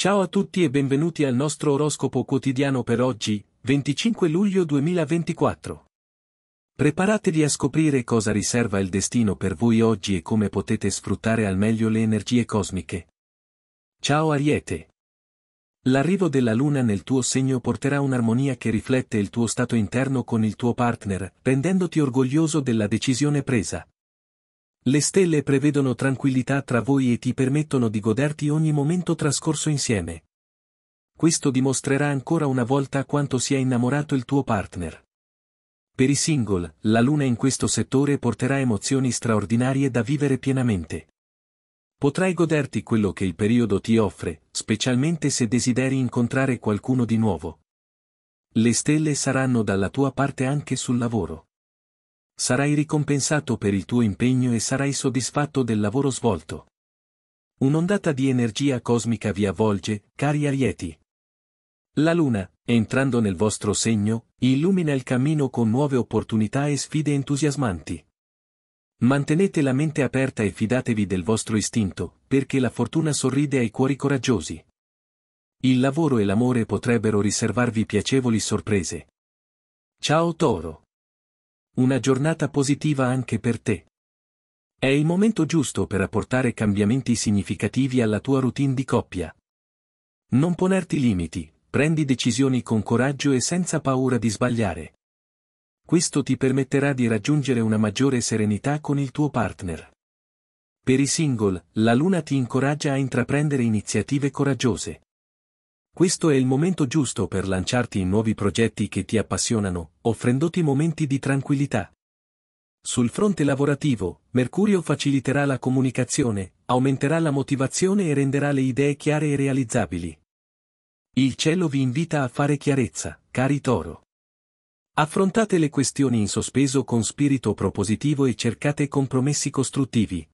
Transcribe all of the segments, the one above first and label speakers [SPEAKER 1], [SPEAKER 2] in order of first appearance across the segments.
[SPEAKER 1] Ciao a tutti e benvenuti al nostro oroscopo quotidiano per oggi, 25 luglio 2024. Preparatevi a scoprire cosa riserva il destino per voi oggi e come potete sfruttare al meglio le energie cosmiche. Ciao Ariete. L'arrivo della Luna nel tuo segno porterà un'armonia che riflette il tuo stato interno con il tuo partner, rendendoti orgoglioso della decisione presa. Le stelle prevedono tranquillità tra voi e ti permettono di goderti ogni momento trascorso insieme. Questo dimostrerà ancora una volta quanto sia innamorato il tuo partner. Per i single, la luna in questo settore porterà emozioni straordinarie da vivere pienamente. Potrai goderti quello che il periodo ti offre, specialmente se desideri incontrare qualcuno di nuovo. Le stelle saranno dalla tua parte anche sul lavoro. Sarai ricompensato per il tuo impegno e sarai soddisfatto del lavoro svolto. Un'ondata di energia cosmica vi avvolge, cari arieti. La luna, entrando nel vostro segno, illumina il cammino con nuove opportunità e sfide entusiasmanti. Mantenete la mente aperta e fidatevi del vostro istinto, perché la fortuna sorride ai cuori coraggiosi. Il lavoro e l'amore potrebbero riservarvi piacevoli sorprese. Ciao Toro! Una giornata positiva anche per te. È il momento giusto per apportare cambiamenti significativi alla tua routine di coppia. Non ponerti limiti, prendi decisioni con coraggio e senza paura di sbagliare. Questo ti permetterà di raggiungere una maggiore serenità con il tuo partner. Per i single, la luna ti incoraggia a intraprendere iniziative coraggiose. Questo è il momento giusto per lanciarti in nuovi progetti che ti appassionano, offrendoti momenti di tranquillità. Sul fronte lavorativo, Mercurio faciliterà la comunicazione, aumenterà la motivazione e renderà le idee chiare e realizzabili. Il cielo vi invita a fare chiarezza, cari toro. Affrontate le questioni in sospeso con spirito propositivo e cercate compromessi costruttivi,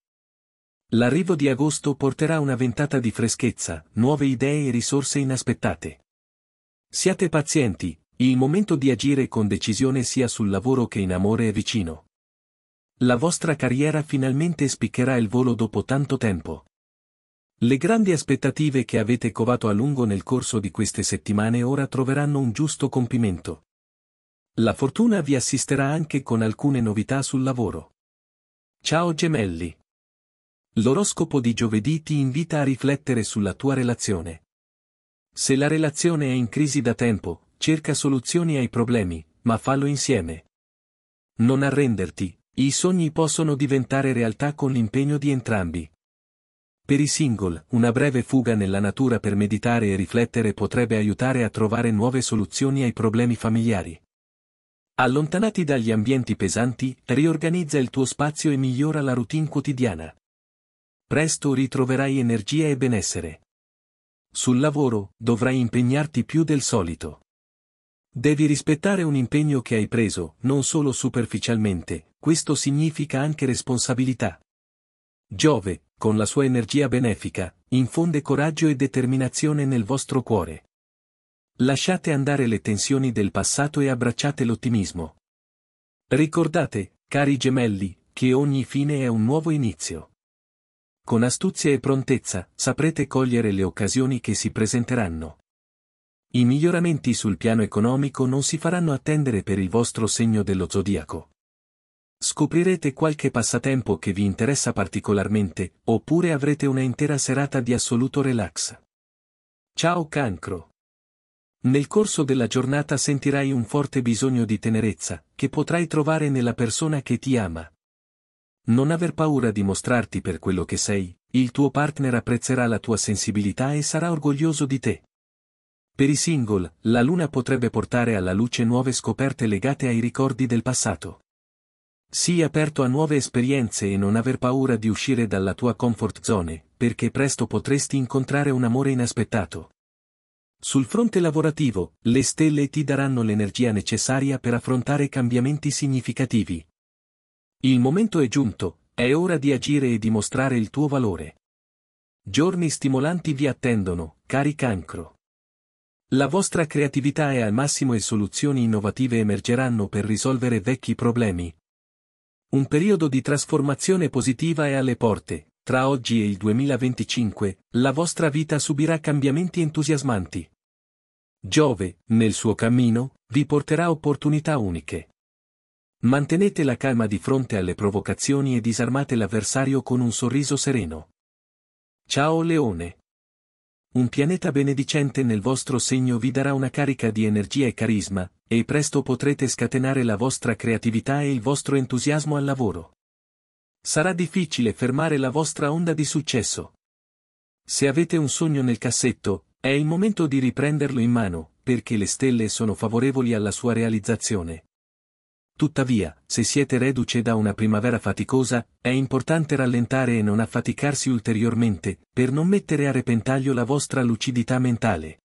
[SPEAKER 1] L'arrivo di agosto porterà una ventata di freschezza, nuove idee e risorse inaspettate. Siate pazienti, il momento di agire con decisione sia sul lavoro che in amore è vicino. La vostra carriera finalmente spiccherà il volo dopo tanto tempo. Le grandi aspettative che avete covato a lungo nel corso di queste settimane ora troveranno un giusto compimento. La fortuna vi assisterà anche con alcune novità sul lavoro. Ciao gemelli! L'oroscopo di giovedì ti invita a riflettere sulla tua relazione. Se la relazione è in crisi da tempo, cerca soluzioni ai problemi, ma fallo insieme. Non arrenderti, i sogni possono diventare realtà con l'impegno di entrambi. Per i single, una breve fuga nella natura per meditare e riflettere potrebbe aiutare a trovare nuove soluzioni ai problemi familiari. Allontanati dagli ambienti pesanti, riorganizza il tuo spazio e migliora la routine quotidiana presto ritroverai energia e benessere. Sul lavoro, dovrai impegnarti più del solito. Devi rispettare un impegno che hai preso, non solo superficialmente, questo significa anche responsabilità. Giove, con la sua energia benefica, infonde coraggio e determinazione nel vostro cuore. Lasciate andare le tensioni del passato e abbracciate l'ottimismo. Ricordate, cari gemelli, che ogni fine è un nuovo inizio. Con astuzia e prontezza, saprete cogliere le occasioni che si presenteranno. I miglioramenti sul piano economico non si faranno attendere per il vostro segno dello zodiaco. Scoprirete qualche passatempo che vi interessa particolarmente, oppure avrete una intera serata di assoluto relax. Ciao cancro! Nel corso della giornata sentirai un forte bisogno di tenerezza, che potrai trovare nella persona che ti ama, non aver paura di mostrarti per quello che sei, il tuo partner apprezzerà la tua sensibilità e sarà orgoglioso di te. Per i single, la luna potrebbe portare alla luce nuove scoperte legate ai ricordi del passato. Sii aperto a nuove esperienze e non aver paura di uscire dalla tua comfort zone, perché presto potresti incontrare un amore inaspettato. Sul fronte lavorativo, le stelle ti daranno l'energia necessaria per affrontare cambiamenti significativi, il momento è giunto, è ora di agire e dimostrare il tuo valore. Giorni stimolanti vi attendono, cari cancro. La vostra creatività è al massimo e soluzioni innovative emergeranno per risolvere vecchi problemi. Un periodo di trasformazione positiva è alle porte, tra oggi e il 2025, la vostra vita subirà cambiamenti entusiasmanti. Giove, nel suo cammino, vi porterà opportunità uniche. Mantenete la calma di fronte alle provocazioni e disarmate l'avversario con un sorriso sereno. Ciao Leone! Un pianeta benedicente nel vostro segno vi darà una carica di energia e carisma, e presto potrete scatenare la vostra creatività e il vostro entusiasmo al lavoro. Sarà difficile fermare la vostra onda di successo. Se avete un sogno nel cassetto, è il momento di riprenderlo in mano, perché le stelle sono favorevoli alla sua realizzazione. Tuttavia, se siete reduce da una primavera faticosa, è importante rallentare e non affaticarsi ulteriormente, per non mettere a repentaglio la vostra lucidità mentale.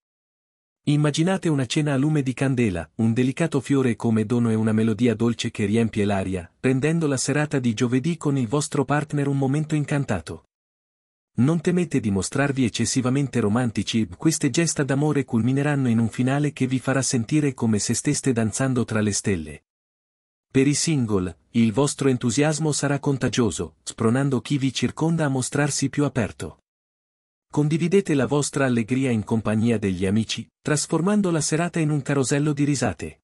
[SPEAKER 1] Immaginate una cena a lume di candela, un delicato fiore come dono e una melodia dolce che riempie l'aria, rendendo la serata di giovedì con il vostro partner un momento incantato. Non temete di mostrarvi eccessivamente romantici, queste gesta d'amore culmineranno in un finale che vi farà sentire come se steste danzando tra le stelle. Per i single, il vostro entusiasmo sarà contagioso, spronando chi vi circonda a mostrarsi più aperto. Condividete la vostra allegria in compagnia degli amici, trasformando la serata in un carosello di risate.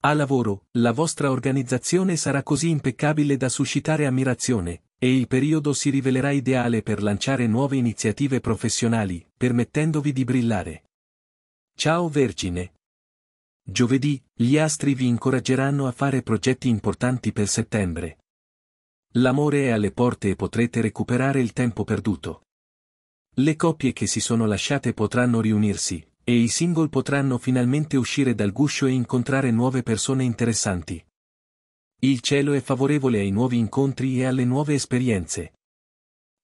[SPEAKER 1] A lavoro, la vostra organizzazione sarà così impeccabile da suscitare ammirazione, e il periodo si rivelerà ideale per lanciare nuove iniziative professionali, permettendovi di brillare. Ciao Vergine, Giovedì, gli astri vi incoraggeranno a fare progetti importanti per settembre. L'amore è alle porte e potrete recuperare il tempo perduto. Le coppie che si sono lasciate potranno riunirsi, e i single potranno finalmente uscire dal guscio e incontrare nuove persone interessanti. Il cielo è favorevole ai nuovi incontri e alle nuove esperienze.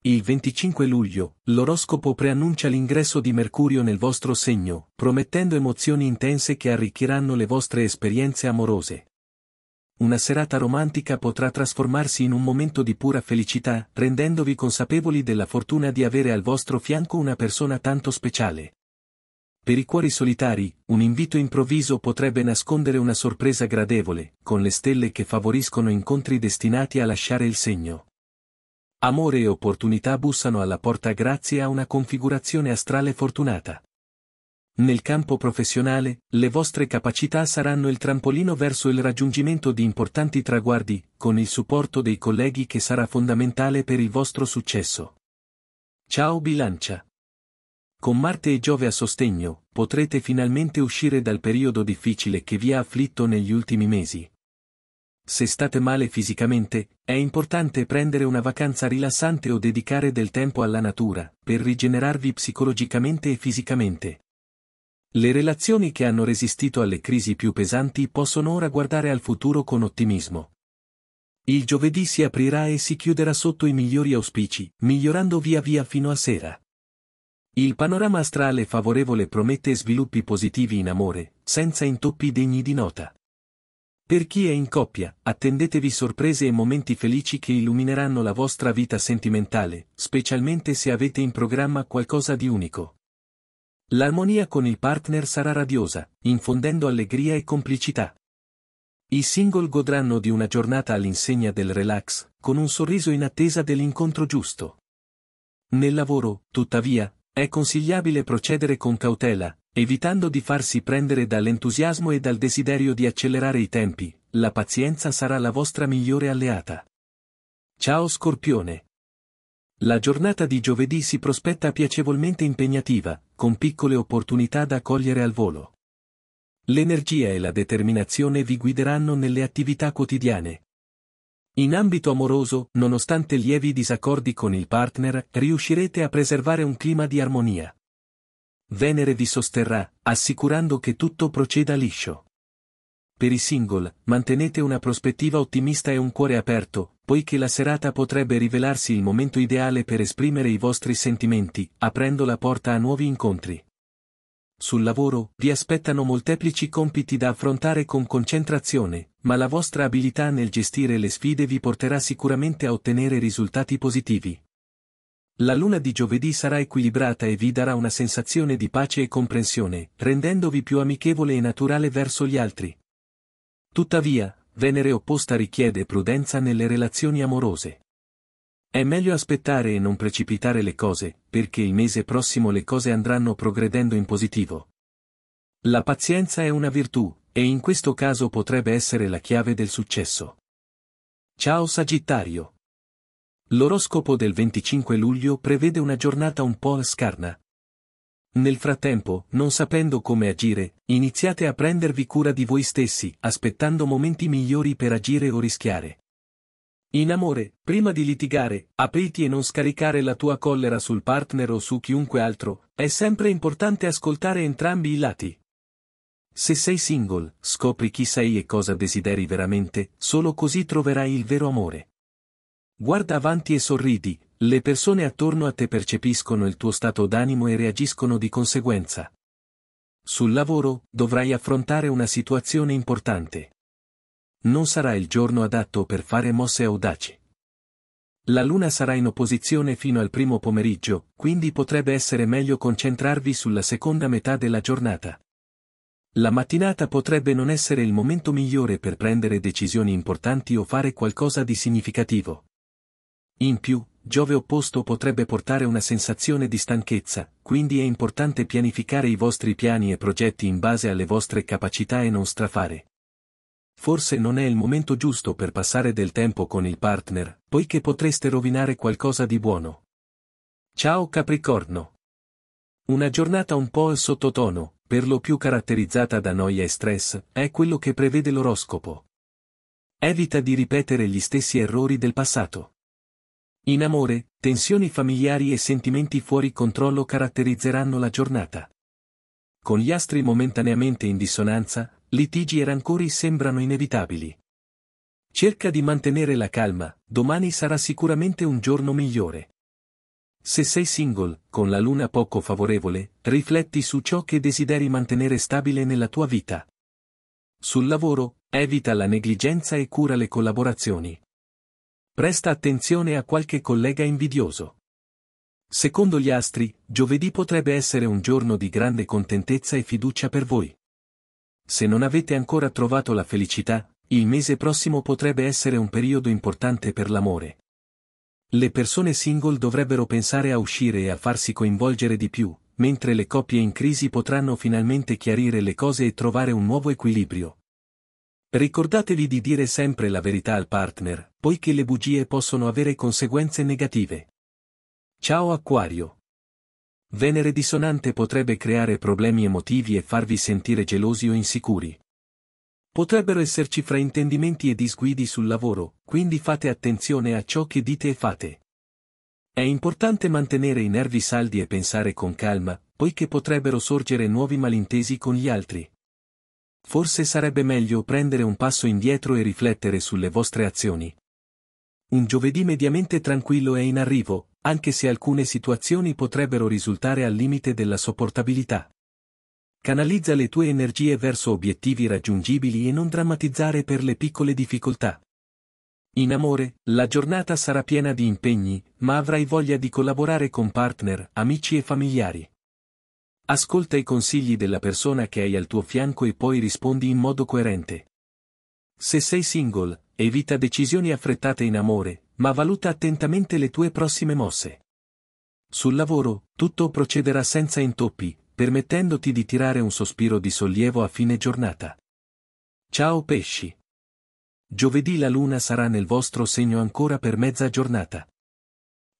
[SPEAKER 1] Il 25 luglio, l'oroscopo preannuncia l'ingresso di Mercurio nel vostro segno, promettendo emozioni intense che arricchiranno le vostre esperienze amorose. Una serata romantica potrà trasformarsi in un momento di pura felicità, rendendovi consapevoli della fortuna di avere al vostro fianco una persona tanto speciale. Per i cuori solitari, un invito improvviso potrebbe nascondere una sorpresa gradevole, con le stelle che favoriscono incontri destinati a lasciare il segno. Amore e opportunità bussano alla porta grazie a una configurazione astrale fortunata. Nel campo professionale, le vostre capacità saranno il trampolino verso il raggiungimento di importanti traguardi, con il supporto dei colleghi che sarà fondamentale per il vostro successo. Ciao bilancia! Con Marte e Giove a sostegno, potrete finalmente uscire dal periodo difficile che vi ha afflitto negli ultimi mesi, se state male fisicamente, è importante prendere una vacanza rilassante o dedicare del tempo alla natura, per rigenerarvi psicologicamente e fisicamente. Le relazioni che hanno resistito alle crisi più pesanti possono ora guardare al futuro con ottimismo. Il giovedì si aprirà e si chiuderà sotto i migliori auspici, migliorando via via fino a sera. Il panorama astrale favorevole promette sviluppi positivi in amore, senza intoppi degni di nota. Per chi è in coppia, attendetevi sorprese e momenti felici che illumineranno la vostra vita sentimentale, specialmente se avete in programma qualcosa di unico. L'armonia con il partner sarà radiosa, infondendo allegria e complicità. I single godranno di una giornata all'insegna del relax, con un sorriso in attesa dell'incontro giusto. Nel lavoro, tuttavia, è consigliabile procedere con cautela, Evitando di farsi prendere dall'entusiasmo e dal desiderio di accelerare i tempi, la pazienza sarà la vostra migliore alleata. Ciao Scorpione! La giornata di giovedì si prospetta piacevolmente impegnativa, con piccole opportunità da cogliere al volo. L'energia e la determinazione vi guideranno nelle attività quotidiane. In ambito amoroso, nonostante lievi disaccordi con il partner, riuscirete a preservare un clima di armonia. Venere vi sosterrà, assicurando che tutto proceda liscio. Per i single, mantenete una prospettiva ottimista e un cuore aperto, poiché la serata potrebbe rivelarsi il momento ideale per esprimere i vostri sentimenti, aprendo la porta a nuovi incontri. Sul lavoro, vi aspettano molteplici compiti da affrontare con concentrazione, ma la vostra abilità nel gestire le sfide vi porterà sicuramente a ottenere risultati positivi. La luna di giovedì sarà equilibrata e vi darà una sensazione di pace e comprensione, rendendovi più amichevole e naturale verso gli altri. Tuttavia, Venere opposta richiede prudenza nelle relazioni amorose. È meglio aspettare e non precipitare le cose, perché il mese prossimo le cose andranno progredendo in positivo. La pazienza è una virtù, e in questo caso potrebbe essere la chiave del successo. Ciao Sagittario! L'oroscopo del 25 luglio prevede una giornata un po' scarna. Nel frattempo, non sapendo come agire, iniziate a prendervi cura di voi stessi, aspettando momenti migliori per agire o rischiare. In amore, prima di litigare, apriti e non scaricare la tua collera sul partner o su chiunque altro, è sempre importante ascoltare entrambi i lati. Se sei single, scopri chi sei e cosa desideri veramente, solo così troverai il vero amore. Guarda avanti e sorridi, le persone attorno a te percepiscono il tuo stato d'animo e reagiscono di conseguenza. Sul lavoro, dovrai affrontare una situazione importante. Non sarà il giorno adatto per fare mosse audaci. La luna sarà in opposizione fino al primo pomeriggio, quindi potrebbe essere meglio concentrarvi sulla seconda metà della giornata. La mattinata potrebbe non essere il momento migliore per prendere decisioni importanti o fare qualcosa di significativo. In più, Giove opposto potrebbe portare una sensazione di stanchezza, quindi è importante pianificare i vostri piani e progetti in base alle vostre capacità e non strafare. Forse non è il momento giusto per passare del tempo con il partner, poiché potreste rovinare qualcosa di buono. Ciao Capricorno! Una giornata un po' sottotono, per lo più caratterizzata da noia e stress, è quello che prevede l'oroscopo. Evita di ripetere gli stessi errori del passato. In amore, tensioni familiari e sentimenti fuori controllo caratterizzeranno la giornata. Con gli astri momentaneamente in dissonanza, litigi e rancori sembrano inevitabili. Cerca di mantenere la calma, domani sarà sicuramente un giorno migliore. Se sei single, con la luna poco favorevole, rifletti su ciò che desideri mantenere stabile nella tua vita. Sul lavoro, evita la negligenza e cura le collaborazioni. Presta attenzione a qualche collega invidioso. Secondo gli astri, giovedì potrebbe essere un giorno di grande contentezza e fiducia per voi. Se non avete ancora trovato la felicità, il mese prossimo potrebbe essere un periodo importante per l'amore. Le persone single dovrebbero pensare a uscire e a farsi coinvolgere di più, mentre le coppie in crisi potranno finalmente chiarire le cose e trovare un nuovo equilibrio, Ricordatevi di dire sempre la verità al partner, poiché le bugie possono avere conseguenze negative. Ciao Aquario. Venere dissonante potrebbe creare problemi emotivi e farvi sentire gelosi o insicuri. Potrebbero esserci fraintendimenti e disguidi sul lavoro, quindi fate attenzione a ciò che dite e fate. È importante mantenere i nervi saldi e pensare con calma, poiché potrebbero sorgere nuovi malintesi con gli altri forse sarebbe meglio prendere un passo indietro e riflettere sulle vostre azioni. Un giovedì mediamente tranquillo è in arrivo, anche se alcune situazioni potrebbero risultare al limite della sopportabilità. Canalizza le tue energie verso obiettivi raggiungibili e non drammatizzare per le piccole difficoltà. In amore, la giornata sarà piena di impegni, ma avrai voglia di collaborare con partner, amici e familiari. Ascolta i consigli della persona che hai al tuo fianco e poi rispondi in modo coerente. Se sei single, evita decisioni affrettate in amore, ma valuta attentamente le tue prossime mosse. Sul lavoro, tutto procederà senza intoppi, permettendoti di tirare un sospiro di sollievo a fine giornata. Ciao pesci! Giovedì la luna sarà nel vostro segno ancora per mezza giornata.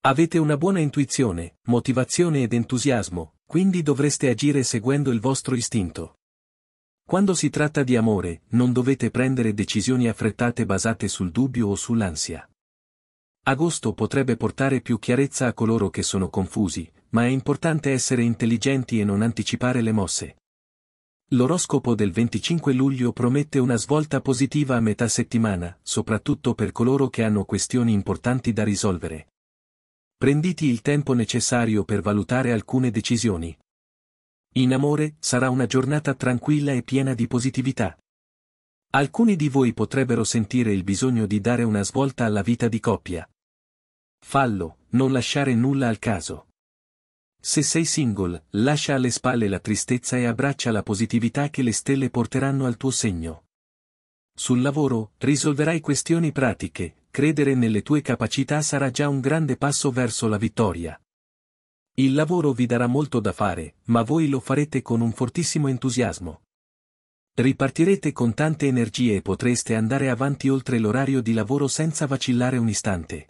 [SPEAKER 1] Avete una buona intuizione, motivazione ed entusiasmo, quindi dovreste agire seguendo il vostro istinto. Quando si tratta di amore, non dovete prendere decisioni affrettate basate sul dubbio o sull'ansia. Agosto potrebbe portare più chiarezza a coloro che sono confusi, ma è importante essere intelligenti e non anticipare le mosse. L'oroscopo del 25 luglio promette una svolta positiva a metà settimana, soprattutto per coloro che hanno questioni importanti da risolvere. Prenditi il tempo necessario per valutare alcune decisioni. In amore, sarà una giornata tranquilla e piena di positività. Alcuni di voi potrebbero sentire il bisogno di dare una svolta alla vita di coppia. Fallo, non lasciare nulla al caso. Se sei single, lascia alle spalle la tristezza e abbraccia la positività che le stelle porteranno al tuo segno. Sul lavoro, risolverai questioni pratiche, credere nelle tue capacità sarà già un grande passo verso la vittoria. Il lavoro vi darà molto da fare, ma voi lo farete con un fortissimo entusiasmo. Ripartirete con tante energie e potreste andare avanti oltre l'orario di lavoro senza vacillare un istante.